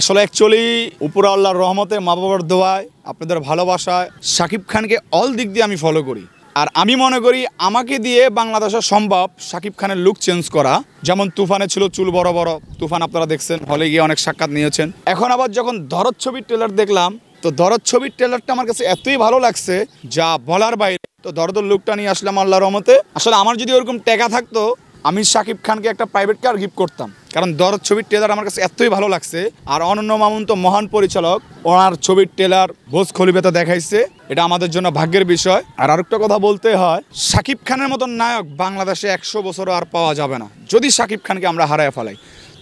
আসলে অ্যাকচুয়ালি উপর আল্লাহর রহমতে মা বাবার দোয়ায় আপনাদের ভালোবাসায় সাকিব খানকে অল দিক দিয়ে আমি ফলো করি আর আমি মনে করি আমাকে দিয়ে বাংলাদেশে সম্ভব সাকিব খানের লুক চেঞ্জ করা যেমন তুফানে ছিল চুল বড় বড় তুফান আপনারা দেখছেন হলে গিয়ে অনেক সাক্ষাৎ নিয়েছেন এখন আবার যখন ধরত ছবির ট্রেলার দেখলাম তো ধরত ছবির ট্রেলারটা আমার কাছে এতই ভালো লাগছে যা বলার বাইরে তো দরদের লুকটা নিয়ে আসলাম আল্লাহ রহমতে আসলে আমার যদি ওরকম টেকা থাকতো আমি শাকিব খানকে একটা প্রাইভেট কার গিফট করতাম কারণ দর ছবির ট্রেলার আমার কাছে এতই ভালো লাগছে আর অনন্য মামুন তো মহান পরিচালক ওনার ছবির ট্রেলার ভোজ খলিবেতা দেখাইছে এটা আমাদের জন্য ভাগ্যের বিষয় আর আরেকটা কথা বলতে হয় শাকিব খানের মতন নায়ক বাংলাদেশে একশো বছরও আর পাওয়া যাবে না যদি শাকিব খানকে আমরা হারায় ফেলাই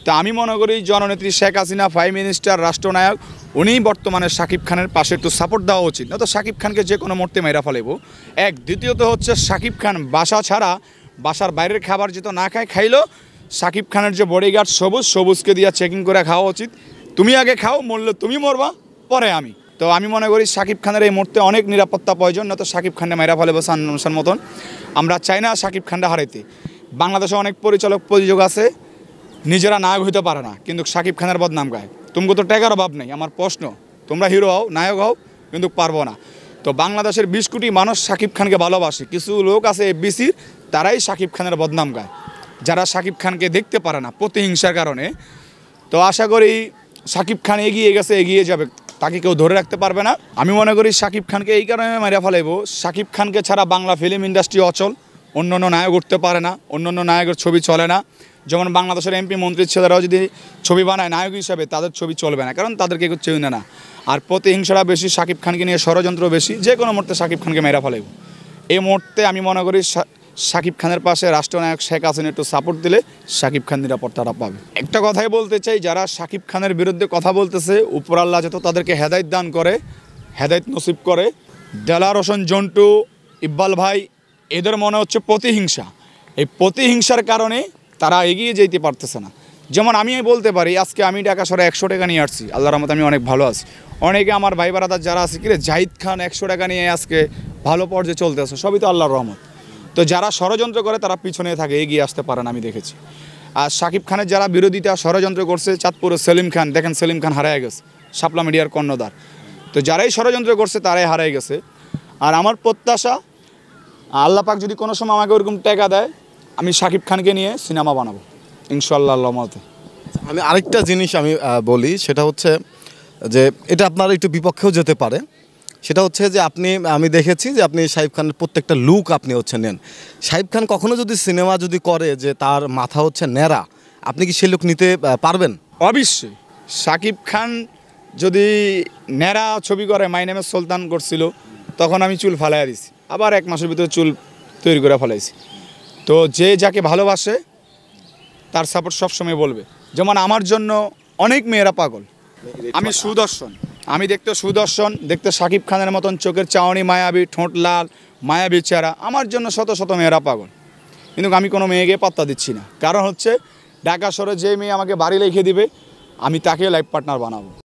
তা আমি মনে করি জননেত্রী শেখ হাসিনা প্রাইম মিনিস্টার রাষ্ট্রনায়ক উনি বর্তমানে শাকিব খানের পাশে একটু সাপোর্ট দেওয়া উচিত না তো শাকিব খানকে যে কোনো মুহূর্তে মেরা ফেলেব এক দ্বিতীয়ত হচ্ছে শাকিব খান বাসা ছাড়া বাসার বাইরের খাবার যেত না খায় খাইলো সাকিব খানের যে বডিগার্ড সবুজ সবুজকে দিয়ে চেকিং করে খাওয়া উচিত তুমি আগে খাও মরলে তুমি মরবা পরে আমি তো আমি মনে করি সাকিব খানের এই মুহূর্তে অনেক নিরাপত্তা প্রয়োজন না তো সাকিব খানে মাইরা ফলে বসান মতন আমরা চাই না সাকিব খানটা হারাইতে বাংলাদেশে অনেক পরিচালক প্রযোজক আছে নিজেরা নায়ক হইতে পারে না কিন্তু সাকিব খানের বদনাম গায় তুমি তো ট্যাগার অভাব নেই আমার প্রশ্ন তোমরা হিরো হও নায়ক হও কিন্তু পারবো না তো বাংলাদেশের বিশ কোটি মানুষ সাকিব খানকে ভালোবাসে কিছু লোক আছে এফবিসির তারাই শাকিব খানের বদনাম গায় যারা শাকিব খানকে দেখতে পারে না প্রতিহিংসার কারণে তো আশা করি শাকিব খান এগিয়ে গেছে এগিয়ে যাবে তাকে কেউ ধরে রাখতে পারবে না আমি মনে করি শাকিব খানকে এই কারণে মেরে ফেলাইব শাকিব খানকে ছাড়া বাংলা ফিল্ম ইন্ডাস্ট্রি অচল অন্য অন্য নায়ক উঠতে পারে না অন্য অন্য নায়কের ছবি চলে না যেমন বাংলাদেশের এমপি মন্ত্রীর ছেলেরাও যদি ছবি বানায় নায়ক হিসাবে তাদের ছবি চলবে না কারণ তাদেরকে কেউ চেয়ে না আর প্রতিহিংসারা বেশি শাকিব খানকে নিয়ে ষড়যন্ত্র বেশি যে কোনো মুহূর্তে শাকিব খানকে মেরা ফেলাইব এই মুহূর্তে আমি মনে করি শাকিব খানের পাশে রাষ্ট্রনায়ক শেখ হাসিনা একটু সাপোর্ট দিলে শাকিব খান নিরাপত্তাটা পাবে একটা কথাই বলতে চাই যারা শাকিব খানের বিরুদ্ধে কথা বলতেছে উপরাল্লা যত তাদেরকে হেদায়ত দান করে হেদায়ত নসিব করে দেলা রোশন জন্টু ইকবাল ভাই এদের মনে হচ্ছে প্রতিহিংসা এই প্রতিহিংসার কারণে তারা এগিয়ে যেতে পারতেছে না যেমন আমি বলতে পারি আজকে আমি টাকা সরে একশো টাকা নিয়ে আসছি আল্লাহর রহমতে আমি অনেক ভালো আছি অনেকে আমার ভাই বারাদার যারা আছে কিরে জাহিদ খান একশো টাকা নিয়ে আজকে ভালো পর্যায়ে চলতে আছে সবই তো আল্লাহর রহমত তো যারা ষড়যন্ত্র করে তারা পিছনে থাকে এগিয়ে আসতে পারেন আমি দেখেছি আর শাকিব খানের যারা বিরোধিতা ষড়যন্ত্র করছে চাঁদপুরের সেলিম খান দেখেন সেলিম খান হারিয়ে গেছে সাপলা মিডিয়ার কর্ণদার তো যারাই ষড়যন্ত্র করছে তারাই হারাই গেছে আর আমার প্রত্যাশা আল্লাহ পাক যদি কোনো সময় আমাকে ওরকম টেকা দেয় আমি শাকিব খানকে নিয়ে সিনেমা বানাবো ইনশাল্লাহ আল্লাহ আমি আরেকটা জিনিস আমি বলি সেটা হচ্ছে যে এটা আপনার একটু বিপক্ষেও যেতে পারে সেটা হচ্ছে যে আপনি আমি দেখেছি যে আপনি সাহিব খানের প্রত্যেকটা লুক আপনি হচ্ছে নেন সাহিব খান কখনো যদি সিনেমা যদি করে যে তার মাথা হচ্ছে ন্যাড়া আপনি কি সে লুক নিতে পারবেন অবশ্যই সাকিব খান যদি ন্যাড়া ছবি করে মাই সুলতান করছিল তখন আমি চুল ফালাই দিছি আবার এক মাসের ভিতরে চুল তৈরি করে ফেলাইছি তো যে যাকে ভালোবাসে তার সাপোর্ট সবসময় বলবে যেমন আমার জন্য অনেক মেয়েরা পাগল আমি সুদর্শন আমি দেখতে সুদর্শন দেখতে সাকিব খানের মতন চোখের চাওনি মায়াবী ঠোঁট লাল মায়াবী চেহারা আমার জন্য শত শত মেয়েরা পাগল কিন্তু আমি কোনো মেয়েকে পাত্তা দিচ্ছি না কারণ হচ্ছে ঢাকা শহরে যে মেয়ে আমাকে বাড়ি লিখে দিবে আমি তাকে লাইফ পার্টনার বানাবো